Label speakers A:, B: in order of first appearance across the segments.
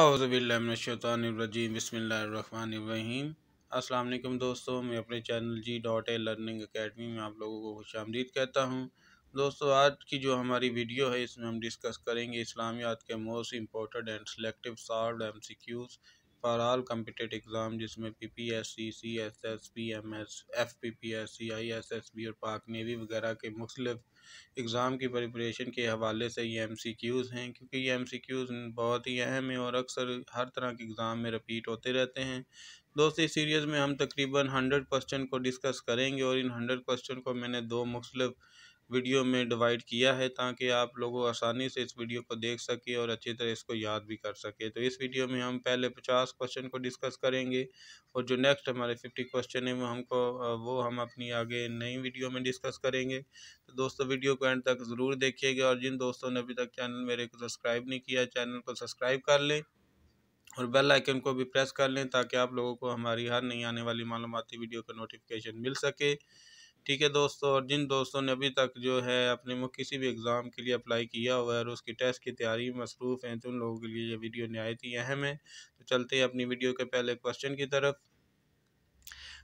A: अज़बिल्लाशतानरजीम बसमीम अल्लाम दोस्तों मैं अपने channel G dot A learning academy में आप लोगों को खुश आमदीद कहता हूँ दोस्तों आज की जो हमारी वीडियो है इसमें हम डिस्कस करेंगे इस्लामियात के most important and selective solve M C Qs for all competitive exam जिसमें P P S C C S S P M S F P P S C I S S B और Pak navy वगैरह के मुख्तलिफ़ exam की preparation के हवाले से ये एम सी क्यूज़ हैं क्योंकि ये एम सी क्यूज़ बहुत ही अहम हैं और अक्सर हर तरह के एग्ज़ाम में रिपीट होते रहते हैं दोस्त इस सीरीज़ में हम तकरीबन हंड्रेड क्वेश्चन को डिस्कस करेंगे और इन हंड्रेड क्वेश्चन को मैंने दो मुख्तलिफ़ वीडियो में डिवाइड किया है ताकि आप लोगों आसानी से इस वीडियो को देख सके और अच्छी तरह इसको याद भी कर सके तो इस वीडियो में हम पहले पचास क्वेश्चन को डिस्कस करेंगे और जो नेक्स्ट हमारे फिफ्टी क्वेश्चन है वो हमको वो हम अपनी आगे नई वीडियो में डिस्कस करेंगे तो दोस्तों वीडियो को एंड तक ज़रूर देखिएगा और जिन दोस्तों ने अभी तक चैनल मेरे को सब्सक्राइब नहीं किया चैनल को सब्सक्राइब कर लें और बेल आइकन को भी प्रेस कर लें ताकि आप लोगों को हमारी हर नई आने वाली मालूमती वीडियो का नोटिफिकेशन मिल सके ठीक है दोस्तों और जिन दोस्तों ने अभी तक जो है अपने किसी भी एग्ज़ाम के लिए अप्लाई किया हुआ है और उसकी टेस्ट की तैयारी में मसरूफ़ हैं तो उन लोगों के लिए ये वीडियो नहायत ही अहम है तो चलते हैं अपनी वीडियो के पहले क्वेश्चन की तरफ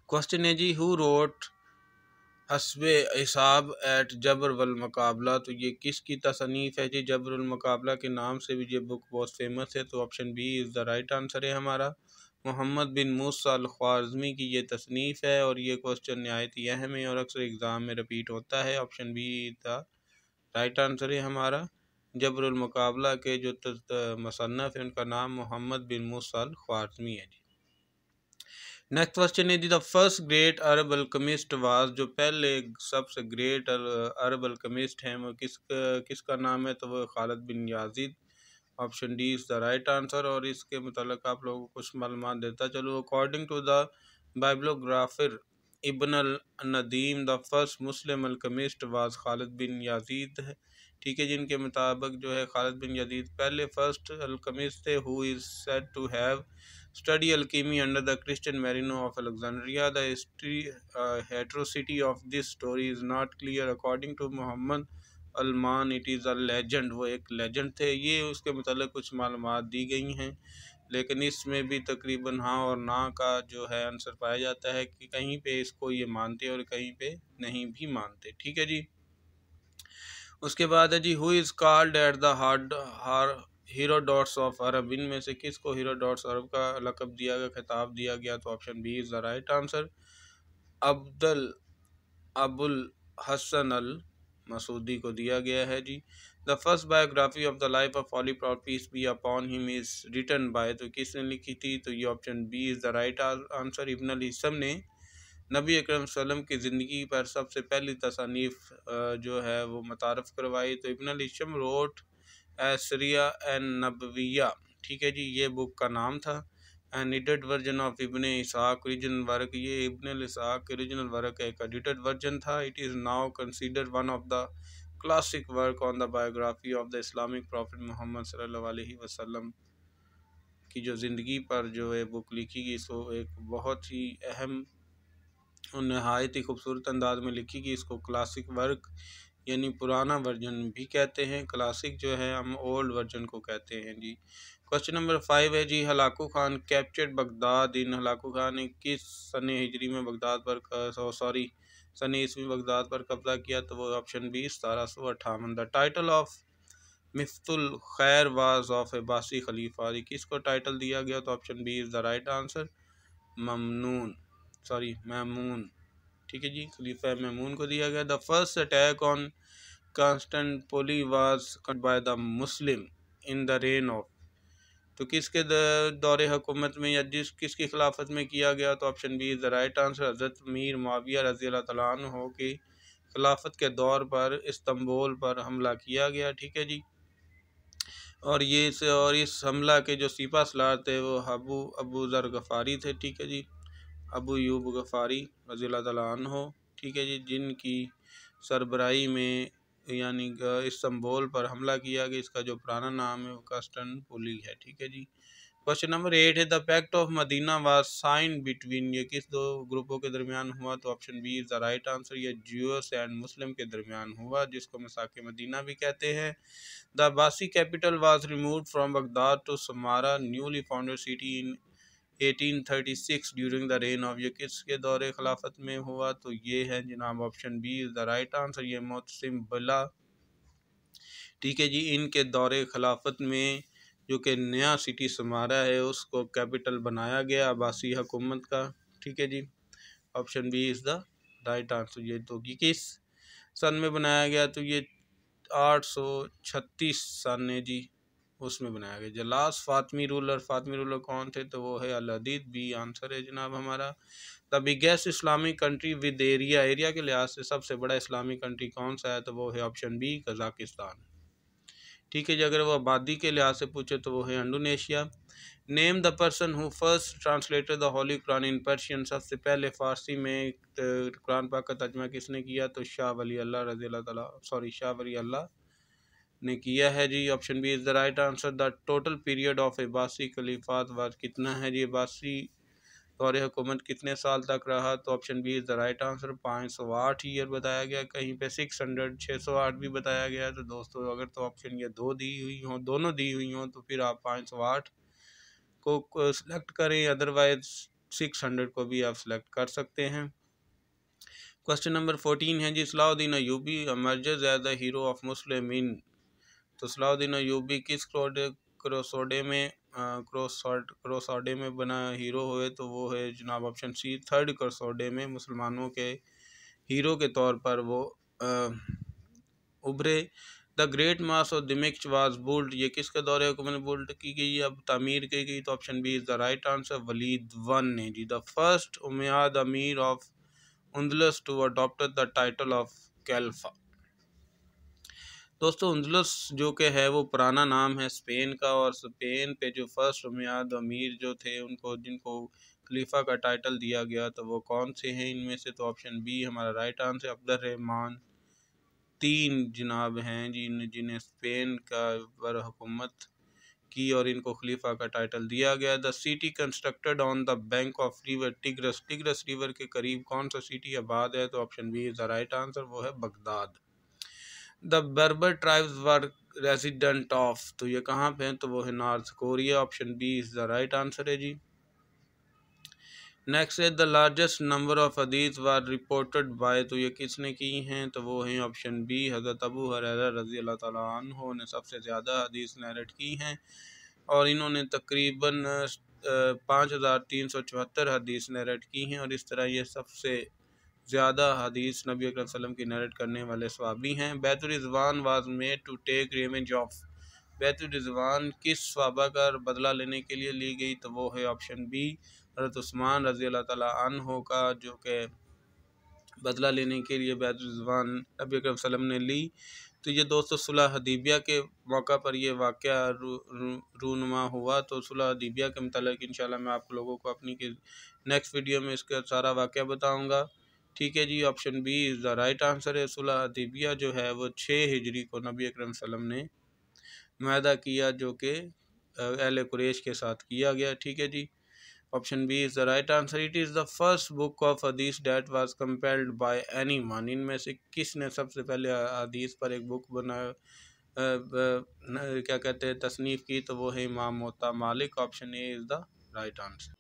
A: क्वेश्चन है जी हु रोट हसब हिसाब एट जबर वल तो ये किसकी तसनीफ़ है जी जबरमकबला के नाम से भी ये बुक बहुत फेमस है तो option B is the right answer है हमारा मोहम्मद बिन मूसा ख्वाजमी की ये तसनीफ़ है और ये क्वेश्चन नहायत ही अहम है और अक्सर एग्ज़ाम में रिपीट होता है ऑप्शन बी था राइट आंसर है हमारा जबरमकबला के जो मुसनफ है उनका नाम मोहम्मद बिन मूसल ख्वारजमी है जी नेक्स्ट क्वेश्चन है जी the first great Arab alchemist was जो पहले सबसे ग्रेट अरब अलकमिस्ट हैं वो किस किसका नाम है तो वह Khalid bin Yazid option D is the right answer और इसके मतलब आप लोगों को कुछ मालूम देता चलो according to the bibliographer Ibn al Nadim the first Muslim alchemist was Khalid bin Yazid है ठीक है जिनके मुताबिक जो है खालिद बिन यजीद पहले फर्स्ट अलकमिस्ट थे who is said to have study alchemy under the Christian Marianus of Alexandria the history historicity of this story is not clear according to Muhammad Alman it is a legend वो एक legend थे ये उसके मतलब कुछ मालूम दी गई हैं लेकिन इसमें भी तकरीबन हाँ और ना का जो है आंसर पाया जाता है कि कहीं पे इसको ये मानते और कहीं पे नहीं भी मानते ठीक है जी उसके बाद है जी who is called at the हार्ड हार हीरो डॉट्स ऑफ अरब इन में से किस को हीरो डॉट्स अरब का लकब दिया गया खिताब दिया गया तो option B is the right answer Abdul Abul Hasan al Masudi को दिया गया है जी the first biography of the life of holy prophet be upon him is return by तो किसने लिखी थी तो ये option B is the right answer Ibn Hisham ने नबी अकरम सलम की ज़िंदगी पर सबसे पहली तसानीफ जो है वो मुतारफ़ करवाई तो इबन इसम रोट एसरिया एन नबविया ठीक है जी ये बुक का नाम था an edited version of Ibn Ishaq original work ये इबन इसाक रिजनल वर्क है एक एडिटेड वर्जन था it is now consider one of the classic work on the biography of the Islamic prophet Muhammad सल्ह वसलम की जो ज़िंदगी पर जो है बुक लिखी गई सो एक बहुत ही अहम और नहायत ही खूबसूरत अंदाज में लिखी गई इसको क्लासिक वर्क यानी पुराना वर्जन भी कहते हैं क्लासिक जो है हम ओल्ड वर्जन को कहते हैं जी क्वेश्चन नंबर फाइव है जी Hulagu Khan captured Baghdad in Hulagu Khan ने किस सन हिजरी में बगदाद पर सॉरी सन ईस्वी बगदाद पर कब्जा किया तो वो ऑप्शन बी सतारह सौ अट्ठावन द टाइटल ऑफ मिफ्तुल खैर वाज ऑफ अब्बासी खलीफा जी को टाइटल दिया गया तो option B is the right answer ममनून सॉरी मैमून ठीक है जी खलीफा मैमून को दिया गया the first attack on Constantinople was by the Muslim in the rain of तो किसके दौरे हुकूमत में या जिस किसकी खिलाफत में किया गया तो ऑप्शन बी राइट आंसर हज़रत मीर माविया रजी अल्लाह हो की खिलाफत के दौर पर इस्तंबोल पर हमला किया गया ठीक है जी और ये इस और इस हमला के जो सिपा सलार थे वो हबू अबू ज़र गफ़ारी थे ठीक है जी अबू यूब गफ़ारी रजी अल्लाह हो ठीक है जी जिनकी सरबराही में यानी इस संबोल पर हमला किया गया इसका जो पुराना नाम है वो पुली है ठीक है जी क्वेश्चन नंबर एट है the pact of Medina was sign between ये किस दो ग्रुपों के दरमियान हुआ तो option B is the right answer ये जूस एंड मुस्लिम के दरमियान हुआ जिसको मसाक मदीना भी कहते हैं the Abbasid capital was remove from Baghdad to Samarra newly founded city in 1836 during the rain of ये किसके दौरे खिलाफत में हुआ तो ये है जनाब option B is the right answer ये मोतसम बला ठीक है जी इनके दौरे खिलाफत में जो कि नया सिटी समारा है उसको कैपिटल बनाया गया आबासी हुकूमत का ठीक है जी option B is the right answer ये तो कि किस सन में बनाया गया तो ये आठ सौ छत्तीस सन है जी उसमें बनाया गया जलास फातमी रूलर फातमी रूलर कौन थे तो वो है अलदीद बी आंसर है जनाब हमारा the biggest Islamic country with area area के लिहाज से सबसे बड़ा इस्लामिक कंट्री कौन सा है तो वो है ऑप्शन बी कजाकिस्तान ठीक है जी अगर वो आबादी के लिहाज से पूछे तो वो है Indonesia name the person who first translator the holy Quran in Persian सबसे पहले फ़ारसी में कुरान पाक का तर्जमा किसने किया तो शाह वली अल्लाह रजी अल्लाह तला सॉरी शाह वली अल्लाह ने किया है जी option B is the right answer the total period of अब्बासी खलीफात वाज कितना है जी अब्बासी दौर हुकूमत कितने साल तक रहा तो option B is the right answer पाँच सौ आठ ईयर बताया गया कहीं पे सिक्स हंड्रेड छः सौ आठ भी बताया गया तो दोस्तों अगर तो ऑप्शन ये दो दी हुई हों दोनों दी हुई हों तो फिर आप पाँच सौ आठ को सिलेक्ट करें अदरवाइज सिक्स हंड्रेड को भी आप सिलेक्ट कर सकते हैं क्वेश्चन नंबर फोर्टीन है जी Salahuddin Ayubi emerged as the hero of Muslim तो सलाउद्दीन अयूबी किस क्रोसोडे में क्रोसोडे में बना हीरो हुए तो वो है जनाब ऑप्शन सी थर्ड क्रोसोडे में मुसलमानों के हीरो के तौर पर वो उभरे the great mosque of Damascus was build ये किसके दौरे हुकूमत बुल्ड की गई अब तमीर की गई तो option B is the right answer Walid one ने जी the first Umayyad emir of Andalus to adopt the title of caliph दोस्तों उंजलस जो कि है वो पुराना नाम है स्पेन का और स्पेन पे जो फर्स्ट उमियाद अमीर जो थे उनको जिनको खलीफा का टाइटल दिया गया तो वो कौन से हैं इनमें से तो ऑप्शन बी हमारा राइट आंसर अब्दुलरहमान तीन जनाब हैं जिन जिन्हें स्पेन का पर हुकूमत की और इनको खलीफा का टाइटल दिया गया the city constructed on the bank of river Tigris Tigris river के करीब कौन सा सिटी आबाद है तो option B is the right answer वो है Baghdad the Berber tribes were resident of तो ये कहाँ पे हैं तो वो है North Korea option B is the right answer है जी नेक्स्ट है the largest number of hadith were reported by तो ये किसने की हैं तो वो हैं ऑप्शन बी हज़रत अबू हररा रज़ी अल्लाह तहों ने सबसे ज़्यादा हदीस नरेट की हैं और इन्होंने तकरीबन पाँच हज़ार तीन सौ चौहत्तर हदीस नरेट की हैं और इस तरह ये सबसे ज़्यादा हदीस नबी वसल्लम की नरेट करने वाले स्वाबी हैं बैतुलजवान वाज में टू टेक रेमेंज ऑफ बैतुलजवान किस स्वाबा का बदला लेने के लिए ली गई तो वो है ऑप्शन बी हरत उस्मान रज़ी अल्लाह तहो का जो कि बदला लेने के लिए बैतुलजवान नबी वसल्लम ने ली तो ये दोस्तों सुलह हदीबिया के मौका पर यह वाक़ रूनुमा हुआ तो सुलह हदीबिया के मतलब इन मैं आप लोगों को अपनी नेक्स्ट वीडियो में इसका सारा वाक़ बताऊँगा ठीक है जी option B is the right answer है सुलह अदीबिया जो है वो छः हिजरी को नबी अकरम सलम ने मैदा किया जो कि एल कुरेश के साथ किया गया ठीक है जी option B is the right answer it is the first book of hadith that was compiled by any one इनमें से किसने सबसे पहले अदीस पर एक बुक बनाया क्या कहते हैं तसनीफ़ की तो वो है इमाम मोता मालिक option A is the right answer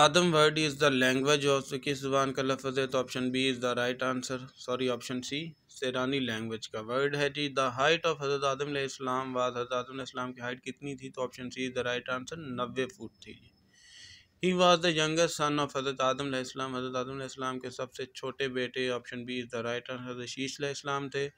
A: Adam word is the language of किस ज़बान का लफज है तो option B is the right answer sorry option C सैरानी लैंग्वेज का वर्ड है जी द हाइट ऑफ हज़रत आदम इस्लाम वाद हज़रत आदम इस्लाम की हाइट कितनी थी तो option C is the right answer नबे फुट थी he was the youngest son of हज़रत आदम इस्लाम हज़रत आदम इस्लाम के सबसे छोटे बेटे option B is the right answer शीश इस्लाम थे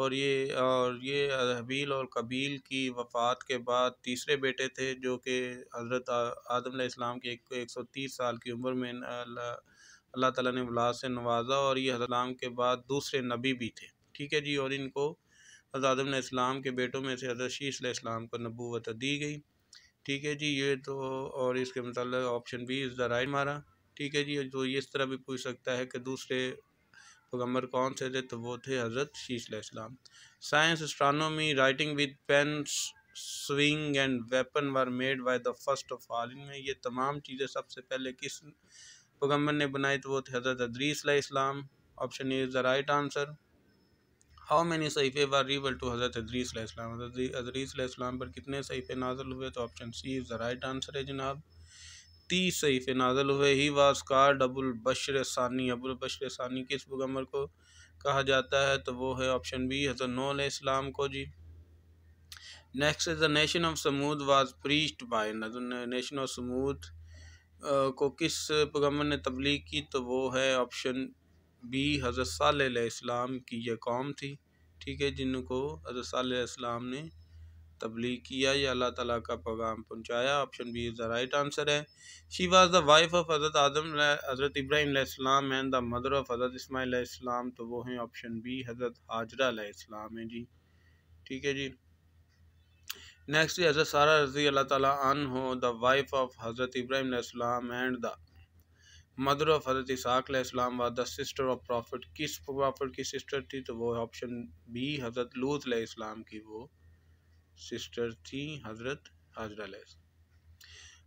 A: और ये और ये हबील और कबील की वफ़ात के बाद तीसरे बेटे थे जो कि हज़रत आदम इस्लाम की एक, एक सौ तीस साल की उम्र में अल्लाह ताला ने वलाद से नवाजा और ये हज़रत के बाद दूसरे नबी भी थे ठीक है जी और इनको हज़रत आदम इस्लाम के बेटों में से हज़रत शीश इस्लाम को नबूत दी गई ठीक है जी ये तो और इसके मतलब ऑप्शन बी इस राइट मारा ठीक है जी तो ये इस तरह भी पूछ सकता है कि दूसरे पैगम्बर कौन से थे तो वो थे हज़रत शीशलाम science astronomy writing with pen sewing and weapon were made by the first of all इनमें ये तमाम चीज़ें सबसे पहले किस पैगम्बर ने बनाई तो वो थे हज़रत अदरीस option is the right answer how many सहीफ़े व रिवल टू हज़रत अदरीस इस्लाम पर कितने सहीफ़े नाजल हुए तो option C is the right answer है जनाब तीसरी से नाजल हुए ही वास्कार डबुल बशर सानी अबुल बशर सानी किस पैगम्बर को कहा जाता है तो वो है ऑप्शन बी हजरत नौ इस्लाम को जी next is the nation of समूद was preached by nation of समूद को किस पैगम्बर ने तबलीग की तो वो है ऑप्शन बी हजरत साल इस्लाम की यह कौम थी ठीक है जिनको हजरत साल इस्लाम ने तबलीग किया या अल्लाह ताला का पैगाम पहुंचाया option B is the right answer है she was the wife of हज़रत आदम हज़रत Ibrahim and the mother of हज़रत इस्माईल इस्लाम तो वो हैं ऑप्शन बी हज़रत हाजरा इस्लाम है जी ठीक है जी नेक्स्ट हज़रत सारा रजी अल्लाह ताला अन हो द वाइफ ऑफ हज़रत इब्राहिम इस्लाम एंड द मदर ऑफ हजरत इसाकाम was the sister of prophet किस प्रॉफिट की सिस्टर थी तो वो ऑप्शन बी हजरत लूत इस्लाम की वो sister थी हज़रत हाजरा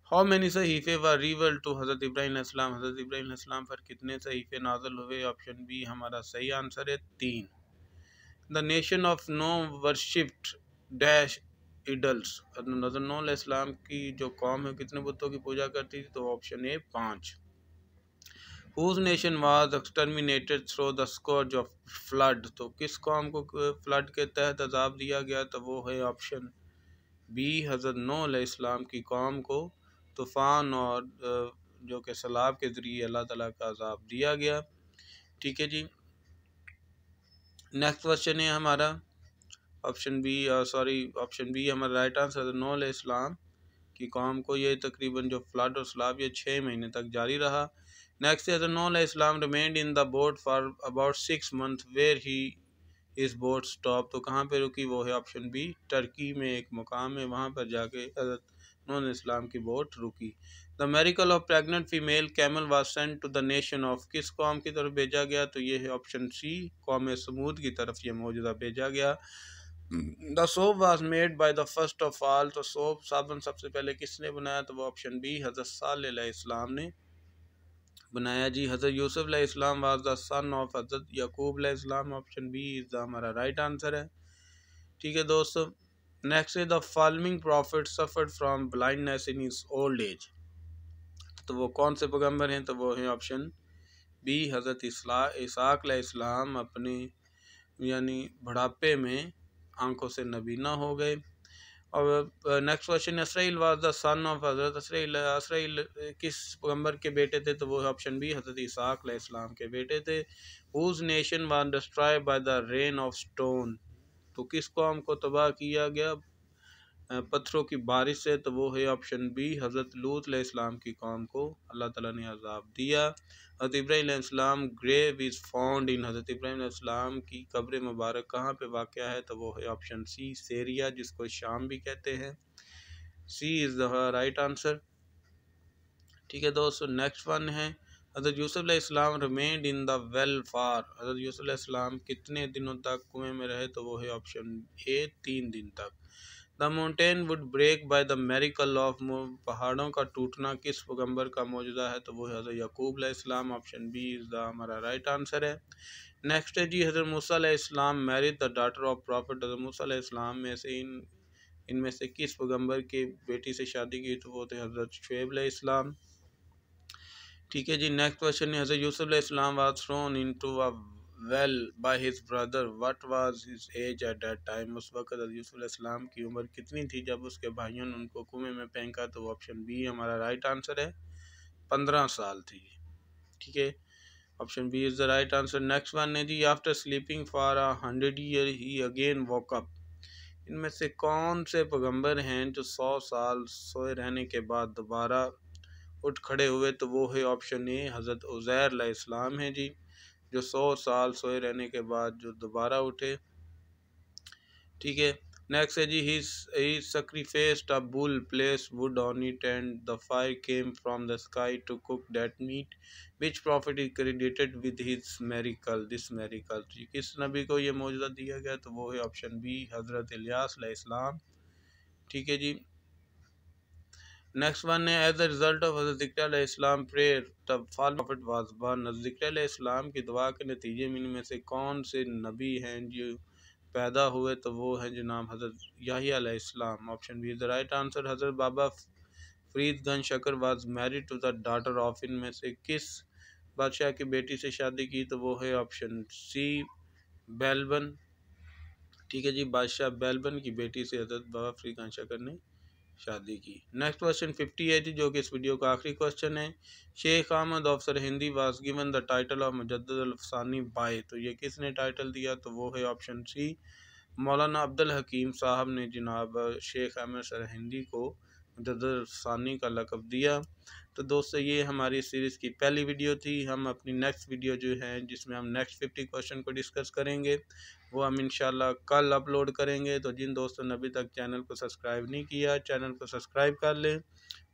A: हाउ मैनी सहीफ़े व रीवल टू हज़रत इब्राहिम हज़रत इब्राहिम पर कितने सहीफ़े नाजल हुए ऑप्शन बी हमारा सही आंसर है तीन the nation of Noah worshipped dash idols नजर नोल की जो कॉम है कितने बुतों की पूजा करती थी तो ऑप्शन ए पाँच whose nation was exterminated through the scourge of flood तो किस कॉम को फ्लड के तहत अजाब दिया गया तो वो है ऑप्शन बी हज़रत नौ इस्लाम की कौम को तूफ़ान और जो कि सैलाब के ज़रिए अल्लाह ताला का अजाब दिया गया ठीक है जी नेक्स्ट क्वेश्चन है हमारा option B sorry option B हमारा राइट आंसर नौ इस्लाम की कौम को ये तकरीबन जो फ्लड और सलाब ये छः महीने तक जारी रहा Next, Noah Islam remained in the boat for about six months where he his boat stop तो कहाँ पे रुकी वो है ऑप्शन बी टर्की में एक मकाम है वहाँ पर जाके हजरत नून इस्लाम की बोट रुकी the miracle of pregnant female camel was sent to the nation of किस कौम की तरफ भेजा गया तो ये है ऑप्शन सी कौम समूद की तरफ ये मौजूदा भेजा गया the soap was made by the first of all तो सोप साबन सबसे पहले किसने बनाया तो वो ऑप्शन बी हजरत साल इस्लाम ने बनाया जी हज़रत यूसुफ इस्लाम वाज द सन ऑफ हज़रत यकूब इस्लाम ऑप्शन बी इज़ द हमारा राइट आंसर है ठीक है दोस्तों next is the following prophet suffer from blindness in his old age तो वो कौन से पैगम्बर हैं तो वो हैं ऑप्शन बी हज़रत इसला इसाक इस्लाम अपने यानी बुढ़ापे में आंखों से नबीना हो गए और नेक्स्ट क्वेश्चन असराइल वाज द सन ऑफ हज़रत असराइल असराइल किस पैगंबर के बेटे थे तो वो ऑप्शन बी हज़रत इसाक इस्लाम के बेटे थे whose nation was destroy by the rain of stone तो किस कौम को तबाह किया गया पत्थरों की बारिश से तो वो है ऑप्शन बी हज़रत लूत इस्लाम की कौम को अल्लाह ताला ने अजाब दिया हज़रत इब्राहिम ग्रेव इज़ फाउंड इन हज़रत इब्राहिम की कब्र मुबारक कहाँ पे वाक़ है तो वो है ऑप्शन सी सेरिया जिसको शाम भी कहते हैं C is the right answer ठीक है दोस्तों नेक्स्ट वन है हज़रत यूसुफ remained in the well for हज़रत यूसुफ कितने दिनों तक कुएँ में रहे तो वो है ऑप्शन ए तीन दिन तक the mountain would break by the miracle of पहाड़ों का टूटना किस पैगम्बर का मौजूदा है तो वो हज़रत यकूब इस्लाम ऑप्शन बी इज़ द हमारा राइट आंसर है नेक्स्ट है जी हज़रत मूसा इस्लाम married the daughter of prophet हज़र मूसा में से इन इनमें से किस पैगम्बर के बेटी से शादी की तो वो थे हज़रत शुब इस्लाम ठीक है जी नेक्स्ट क्वेश्चन है हज़रत यूसफ़ इस्लाम was thrown into a well by his brother what was his age at that time उस वक़्त यूसुफ़लाम की उम्र कितनी थी जब उसके भाइयों ने उनको कुएं में फेंका तो ऑप्शन बी हमारा राइट आंसर है पंद्रह साल थी ठीक है option B is the right answer next one है जी after sleeping for a hundred year he again woke up इनमें से कौन से पैगम्बर हैं जो सौ साल सोए रहने के बाद दोबारा उठ खड़े हुए तो वो है ऑप्शन ए हज़रत उज़ैर इस्लाम है जी जो सौ साल सोए रहने के बाद जो दोबारा उठे ठीक है नेक्स्ट है जी he sacrificed a bull place wood on it and the fire came from the sky to cook that meat which prophet is credited with his miracle this miracle जी किस नबी को ये मौजूदा दिया गया तो वो है ऑप्शन बी हज़रत इलियास इस्लाम ठीक है जी नेक्स्ट वन है एज अ रिजल्ट ऑफ हजरत इस्लाम प्रेयर तब फाल वाजबान इस्लाम की दुआ के नतीजे में इनमें से कौन से नबी हैं जो पैदा हुए तो वो हैं नाम हजरत याही इस्लाम option B is the right answer हजरत Baba Ganj Shakar was married to the daughter of इनमें से किस बादशाह की बेटी से शादी की तो वो है ऑप्शन सी बेलबन ठीक है जी बादशाह बेलबन की बेटी से हजरत बाबा गन शकर ने शादी की नेक्स्ट क्वेश्चन फिफ्टी है जी जो कि इस वीडियो का आखिरी क्वेश्चन है शेख अहमद ऑफसर हिंदी was given the title of मुजद बाय तो ये किसने टाइटल दिया तो वो है ऑप्शन सी मौलाना अब्दुल हकीम साहब ने जनाब शेख अहमद सर हिंदी को मुजद का लकब दिया तो दोस्तों ये हमारी सीरीज़ की पहली वीडियो थी हम अपनी नेक्स्ट वीडियो जो है जिसमें हम नेक्स्ट फिफ्टी क्वेश्चन को डिस्कस करेंगे वो हम इन कल अपलोड करेंगे तो जिन दोस्तों ने अभी तक चैनल को सब्सक्राइब नहीं किया चैनल को सब्सक्राइब कर लें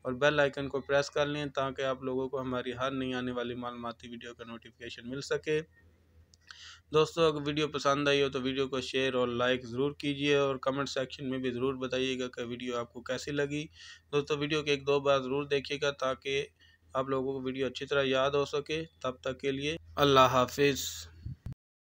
A: और बेल आइकन को प्रेस कर लें ताकि आप लोगों को हमारी हर नई आने वाली मालूमती वीडियो का नोटिफिकेशन मिल सके दोस्तों अगर वीडियो पसंद आई हो तो वीडियो को शेयर और लाइक ज़रूर कीजिए और कमेंट सेक्शन में भी ज़रूर बताइएगा कि वीडियो आपको कैसी लगी दोस्तों वीडियो के एक दो बार ज़रूर देखिएगा ताकि आप लोगों को वीडियो अच्छी तरह याद हो सके तब तक के लिए अल्लाह हाफिज़